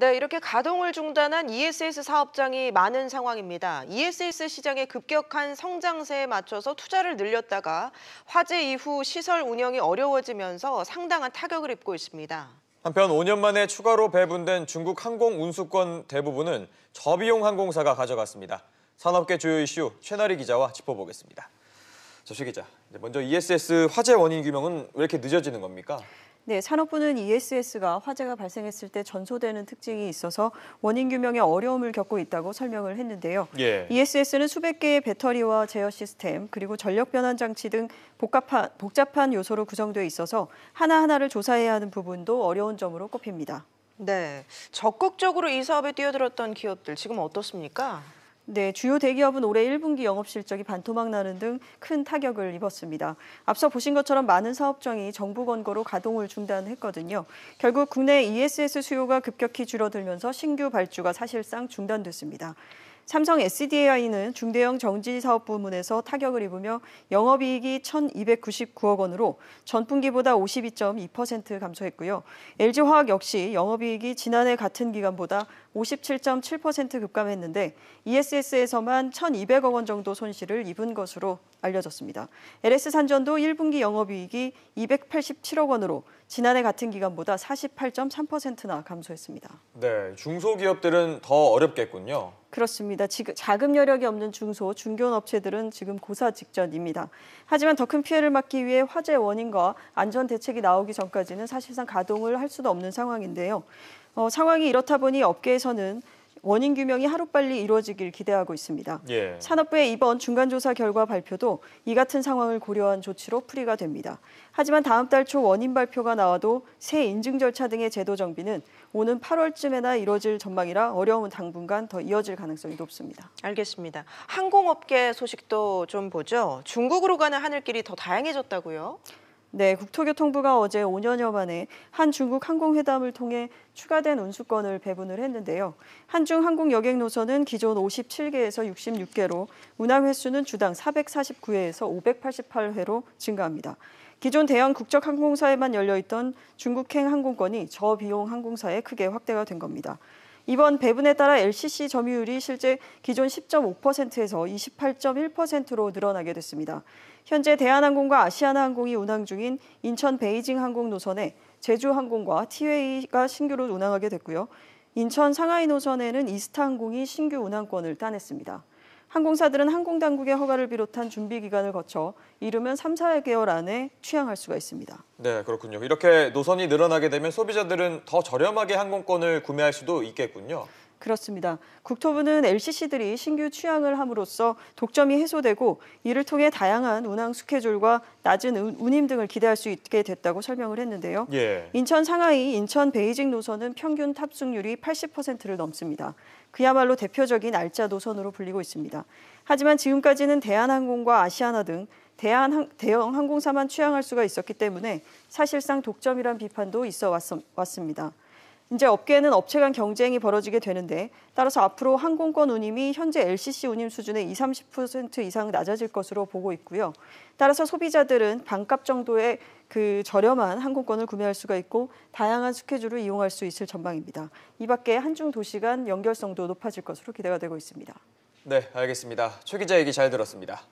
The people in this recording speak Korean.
네, 이렇게 가동을 중단한 ESS 사업장이 많은 상황입니다. ESS 시장의 급격한 성장세에 맞춰서 투자를 늘렸다가 화재 이후 시설 운영이 어려워지면서 상당한 타격을 입고 있습니다. 한편 5년 만에 추가로 배분된 중국 항공 운수권 대부분은 저비용 항공사가 가져갔습니다. 산업계 주요 이슈 최나리 기자와 짚어보겠습니다. 자, 시 기자, 먼저 ESS 화재 원인 규명은 왜 이렇게 늦어지는 겁니까? 네, 산업부는 ESS가 화재가 발생했을 때 전소되는 특징이 있어서 원인 규명에 어려움을 겪고 있다고 설명을 했는데요. 예. ESS는 수백 개의 배터리와 제어 시스템 그리고 전력 변환 장치 등 복잡한, 복잡한 요소로 구성되어 있어서 하나하나를 조사해야 하는 부분도 어려운 점으로 꼽힙니다. 네, 적극적으로 이 사업에 뛰어들었던 기업들 지금 어떻습니까? 네, 주요 대기업은 올해 1분기 영업 실적이 반토막 나는 등 큰 타격을 입었습니다. 앞서 보신 것처럼 많은 사업장이 정부 권고로 가동을 중단했거든요. 결국 국내 ESS 수요가 급격히 줄어들면서 신규 발주가 사실상 중단됐습니다. 삼성 SDAI는 중대형 정지 사업 부문에서 타격을 입으며 영업이익이 1,299억 원으로 전분기보다 52.2% 감소했고요. LG화학 역시 영업이익이 지난해 같은 기간보다 57.7% 급감했는데 ESS에서만 1,200억 원 정도 손실을 입은 것으로 알려졌습니다. LS 산전도 1분기 영업이익이 287억 원으로 지난해 같은 기간보다 48.3%나 감소했습니다. 네, 중소기업들은 더 어렵겠군요. 그렇습니다. 지금 자금 여력이 없는 중소, 중견업체들은 지금 고사 직전입니다. 하지만 더 큰 피해를 막기 위해 화재 원인과 안전 대책이 나오기 전까지는 사실상 가동을 할 수도 없는 상황인데요. 어, 상황이 이렇다 보니 업계에서는 원인 규명이 하루빨리 이루어지길 기대하고 있습니다. 예. 산업부의 이번 중간조사 결과 발표도 이 같은 상황을 고려한 조치로 풀이가 됩니다. 하지만 다음 달 초 원인 발표가 나와도 새 인증 절차 등의 제도 정비는 오는 8월쯤에나 이뤄질 전망이라 어려움은 당분간 더 이어질 가능성이 높습니다. 알겠습니다. 항공업계 소식도 좀 보죠. 중국으로 가는 하늘길이 더 다양해졌다고요? 네, 국토교통부가 어제 5년여 만에 한중국 항공회담을 통해 추가된 운수권을 배분을 했는데요. 한중 항공 여객 노선은 기존 57개에서 66개로 운항 횟수는 주당 449회에서 588회로 증가합니다. 기존 대형 국적 항공사에만 열려 있던 중국행 항공권이 저비용 항공사에 크게 확대가 된 겁니다. 이번 배분에 따라 LCC 점유율이 실제 기존 10.5%에서 28.1%로 늘어나게 됐습니다. 현재 대한항공과 아시아나항공이 운항 중인 인천 베이징 항공 노선에 제주항공과 티웨이가 신규로 운항하게 됐고요. 인천 상하이 노선에는 이스타항공이 신규 운항권을 따냈습니다. 항공사들은 항공당국의 허가를 비롯한 준비 기간을 거쳐 이르면 3, 4개월 안에 취항할 수가 있습니다. 네, 그렇군요. 이렇게 노선이 늘어나게 되면 소비자들은 더 저렴하게 항공권을 구매할 수도 있겠군요. 그렇습니다. 국토부는 LCC들이 신규 취항을 함으로써 독점이 해소되고 이를 통해 다양한 운항 스케줄과 낮은 운임 등을 기대할 수 있게 됐다고 설명을 했는데요. 예. 인천 상하이, 인천 베이징 노선은 평균 탑승률이 80%를 넘습니다. 그야말로 대표적인 알짜 노선으로 불리고 있습니다. 하지만 지금까지는 대한항공과 아시아나 등 대한 대형 항공사만 취항할 수가 있었기 때문에 사실상 독점이란 비판도 있어 왔습니다. 이제 업계에는 업체 간 경쟁이 벌어지게 되는데 따라서 앞으로 항공권 운임이 현재 LCC 운임 수준의 20, 30% 이상 낮아질 것으로 보고 있고요. 따라서 소비자들은 반값 정도의 그 저렴한 항공권을 구매할 수가 있고 다양한 스케줄을 이용할 수 있을 전망입니다. 이 밖에 한중 도시 간 연결성도 높아질 것으로 기대가 되고 있습니다. 네, 알겠습니다. 최 기자 얘기 잘 들었습니다.